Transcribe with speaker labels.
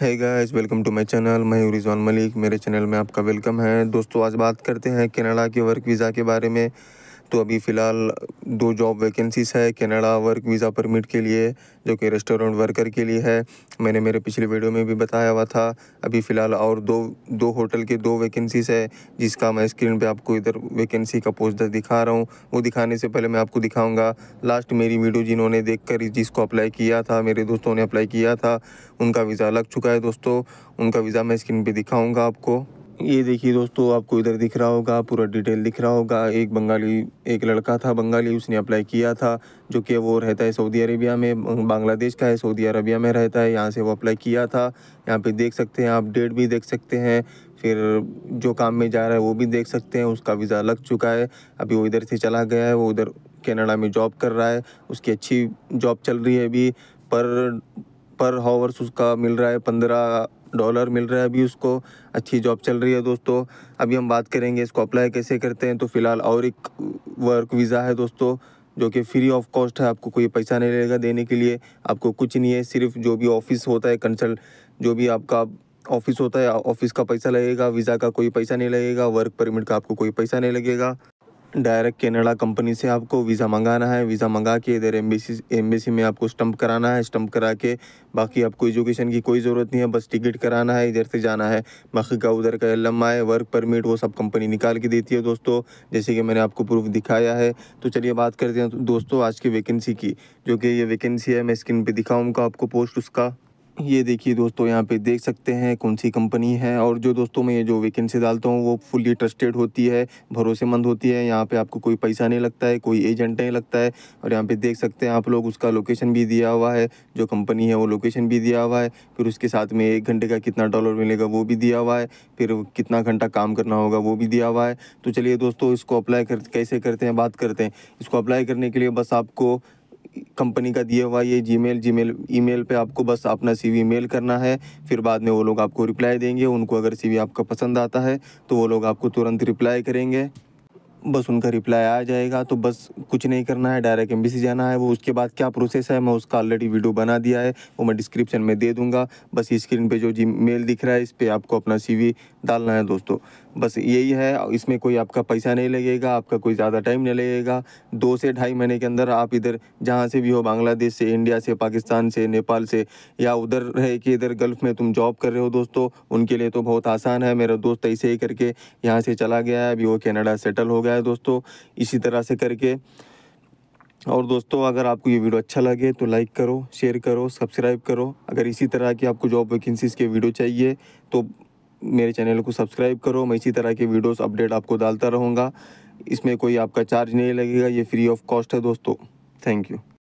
Speaker 1: है guys welcome to my channel मैं रिजवान मलिक मेरे चैनल में आपका वेलकम है दोस्तों आज बात करते हैं कनाडा के वर्क वीज़ा के बारे में तो अभी फ़िलहाल दो जॉब वैकेंसीज़ है कनाडा वर्क वीज़ा परमिट के लिए जो कि रेस्टोरेंट वर्कर के लिए है मैंने मेरे पिछले वीडियो में भी बताया हुआ था अभी फ़िलहाल और दो दो होटल के दो वैकेंसीज़ है जिसका मैं स्क्रीन पे आपको इधर वैकेंसी का पोस्टर दिखा रहा हूँ वो दिखाने से पहले मैं आपको दिखाऊँगा लास्ट मेरी वीडियो जिन्होंने देख कर जिसको अप्लाई किया था मेरे दोस्तों ने अप्लाई किया था उनका वीज़ा लग चुका है दोस्तों उनका वीज़ा मैं स्क्रीन पर दिखाऊँगा आपको ये देखिए दोस्तों आपको इधर दिख रहा होगा पूरा डिटेल दिख रहा होगा एक बंगाली एक लड़का था बंगाली उसने अप्लाई किया था जो कि वो रहता है सऊदी अरेबिया में बांग्लादेश का है सऊदी अरेबिया में रहता है यहाँ से वो अप्लाई किया था यहाँ पे देख सकते हैं आप डेट भी देख सकते हैं फिर जो काम में जा रहा है वो भी देख सकते हैं उसका वीज़ा लग चुका है अभी वो इधर से चला गया है वो उधर कैनाडा में जॉब कर रहा है उसकी अच्छी जॉब चल रही है अभी पर पर हावर्स उसका मिल रहा है पंद्रह डॉलर मिल रहा है अभी उसको अच्छी जॉब चल रही है दोस्तों अभी हम बात करेंगे इसको अप्लाई कैसे करते हैं तो फ़िलहाल और एक वर्क वीज़ा है दोस्तों जो कि फ्री ऑफ कॉस्ट है आपको कोई पैसा नहीं लगेगा देने के लिए आपको कुछ नहीं है सिर्फ जो भी ऑफिस होता है कंसल्ट जो भी आपका ऑफिस होता है ऑफिस का पैसा लगेगा वीज़ा का कोई पैसा नहीं लगेगा वर्क परमिट का आपको कोई पैसा नहीं लगेगा डायरेक्ट कैनेडा कंपनी से आपको वीज़ा मंगाना है वीज़ा मंगा के इधर एम्बेसी एम्बेसी में आपको स्टम्प कराना है स्टम्प करा के बाकी आपको एजुकेशन की कोई ज़रूरत नहीं है बस टिकट कराना है इधर से जाना है बाकी का उधर का एल है वर्क परमिट वो सब कंपनी निकाल के देती है दोस्तों जैसे कि मैंने आपको प्रूफ दिखाया है तो चलिए बात करते हैं दोस्तों आज की वैकेंसी की जो कि ये वैकेंसी है मैं स्क्रीन पर दिखाऊँगा आपको पोस्ट उसका ये देखिए दोस्तों यहाँ पे देख सकते हैं कौन सी कंपनी है और जो दोस्तों मैं ये जो वैकेंसी डालता हूँ वो फुल्ली ट्रस्टेड होती है भरोसेमंद होती है यहाँ पे आपको कोई पैसा नहीं लगता है कोई एजेंट नहीं लगता है और यहाँ पे देख सकते हैं आप लोग उसका लोकेशन भी दिया हुआ है जो कंपनी है वो लोकेशन भी दिया हुआ है फिर उसके साथ में एक घंटे का कितना डॉलर मिलेगा वो भी दिया हुआ है फिर कितना घंटा काम करना होगा वो भी दिया हुआ है तो चलिए दोस्तों इसको अप्लाई कर कैसे करते हैं बात करते हैं इसको अप्लाई करने के लिए बस आपको कंपनी का दिया हुआ ये जीमेल जीमेल ईमेल पे आपको बस अपना सीवी मेल करना है फिर बाद में वो लोग आपको रिप्लाई देंगे उनको अगर सीवी आपका पसंद आता है तो वो लोग आपको तुरंत रिप्लाई करेंगे बस उनका रिप्लाई आ जाएगा तो बस कुछ नहीं करना है डायरेक्ट एमबीसी जाना है वो उसके बाद क्या प्रोसेस है मैं उसका ऑलरेडी वीडियो बना दिया है वो मैं डिस्क्रिप्शन में दे दूँगा बस स्क्रीन पर जो जी मेल दिख रहा है इस पर आपको अपना सी डालना है दोस्तों बस यही है इसमें कोई आपका पैसा नहीं लगेगा आपका कोई ज़्यादा टाइम नहीं लगेगा दो से ढाई महीने के अंदर आप इधर जहाँ से भी हो बांग्लादेश से इंडिया से पाकिस्तान से नेपाल से या उधर रहे कि इधर गल्फ़ में तुम जॉब कर रहे हो दोस्तों उनके लिए तो बहुत आसान है मेरा दोस्त ऐसे ही करके यहाँ से चला गया है अभी वो कैनेडा सेटल हो गया है दोस्तों इसी तरह से करके और दोस्तों अगर आपको ये वीडियो अच्छा लगे तो लाइक करो शेयर करो सब्सक्राइब करो अगर इसी तरह की आपको जॉब वैकेंसीज़ के वीडियो चाहिए तो मेरे चैनल को सब्सक्राइब करो मैं इसी तरह के वीडियोस अपडेट आपको डालता रहूँगा इसमें कोई आपका चार्ज नहीं लगेगा ये फ्री ऑफ कॉस्ट है दोस्तों थैंक यू